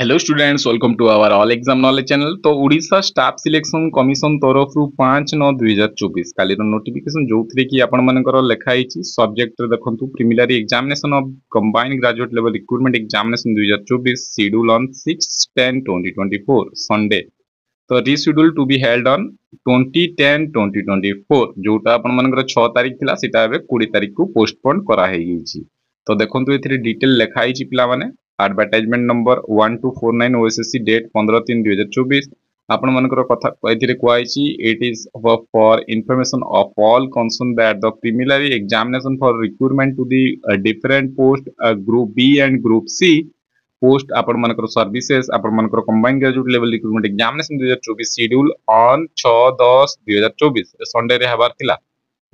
Hello students welcome to our all exam knowledge channel तो Odisha staff selection commission तरफ पांच नौ 9 2024 चौबीस का नोटिफिकेशन जो थे कि आपर लिखाई सब्जेक्ट देखते preliminary examination of combined graduate level recruitment examination दुई हजार चौबीस schedule on six ten twenty twenty four Sunday तो rescheduled to be held on twenty ten twenty twenty four जोटा आपर छः तारीख थी कोड़े तारीख को पोस्टपोन कराई तो देखो ये डिटेल लिखाई पे advertisement number one two four nine OSSC date ପନ୍ଦର ତିନି ଦୁଇ ହଜାର ଚବିଶ ଆପଣମାନଙ୍କର କଥା ଏଥିରେ କୁହାଯାଇଛି it is for information of all concern that the preliminary examination for recruitment to the different post group B and group C post आपण मान सर्विसेस आपण मान combine graduate level recruitment examination दुई हजार चौबीस शेड्यूल ऑन छ दस दुई हजार चौबीस संडे रे हबार थिला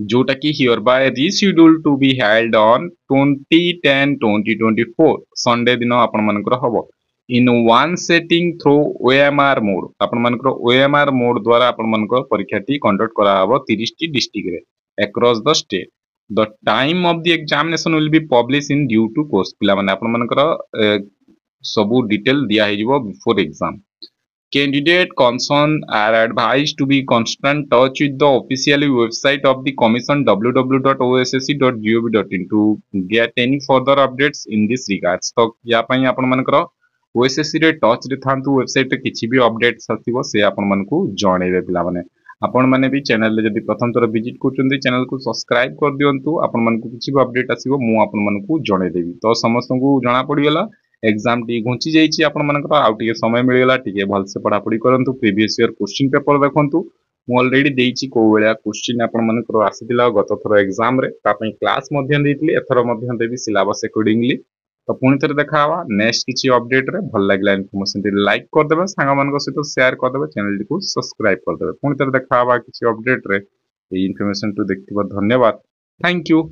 जोटा Jutaki hereby rescheduled to be held on 2010-2024 Sunday दिन आपण मनकर हबो in one sitting through OMR mode आपण मनकर ओएमआर मोड द्वारा आपण परीक्षा टी कंडक्ट करा हबो 30 टी डिस्ट्रिक्ट रे across the state the time of the examination will be publish in due to course पिला माने आपण मनकर सब डिटेल दिया हे जइबो before exam Candidate concerned are advised to be constant touch with the official website of the Commission www.ossc.gov.in to get any further updates in this regards. तो या पाई आपण मनकर OSSC रे टच रे थांतु वेबसाइट रे किछि भी अपडेट्स आथिबो से आपण मनकू जणेबे पिला माने आपण माने भी चैनल रे जदि प्रथम तोर विजिट करचुंदी चैनल को सब्सक्राइब कर दियंतु आपण मनकू किछि भी अपडेट आसीबो मु आपण मनकू जणे देबी तो समस्त को जना पड़ी गला ଏକ୍ଜାମଟି ଘୁଞ୍ଚି ଯାଇଛି ଆପଣମାନଙ୍କର ଆଉ ଟିକେ ସମୟ ମିଳିଗଲା ଟିକେ ଭଲସେ ପଢ଼ାପଢ଼ି କରନ୍ତୁ ପ୍ରିଭିୟସ୍ ଇୟର୍ କୋଶ୍ଚିନ୍ ପେପର୍ ଦେଖନ୍ତୁ ମୁଁ ଅଲରେଡ଼ି ଦେଇଛି କେଉଁ ଭଳିଆ କୋଶ୍ଚିନ୍ ଆପଣମାନଙ୍କର ଆସିଥିଲା ଗତ ଥର ଏକ୍ଜାମରେ ତା ପାଇଁ କ୍ଲାସ୍ ମଧ୍ୟ ଦେଇଥିଲି ଏଥର ମଧ୍ୟ ଦେବି ସିଲାବସ୍ ଏକର୍ଡିଂଲି ତ ପୁଣି ଥରେ ଦେଖାହେବା ନେକ୍ସଟ କିଛି ଅପଡେଟ୍ରେ ଭଲ ଲାଗିଲା ଇନଫର୍ମେସନ୍ଟି ଲାଇକ୍ କରିଦେବେ ସାଙ୍ଗମାନଙ୍କ ସହିତ ସେୟାର କରିଦେବେ ଚ୍ୟାନେଲ୍ଟିକୁ ସବସ୍କ୍ରାଇବ୍ କରିଦେବେ ପୁଣି ଥରେ ଦେଖାହେବା କିଛି ଅପଡେଟ୍ରେ এই ইনফরমেশনটু দেখতে ধন্যবাদ থ্যাংক ইউ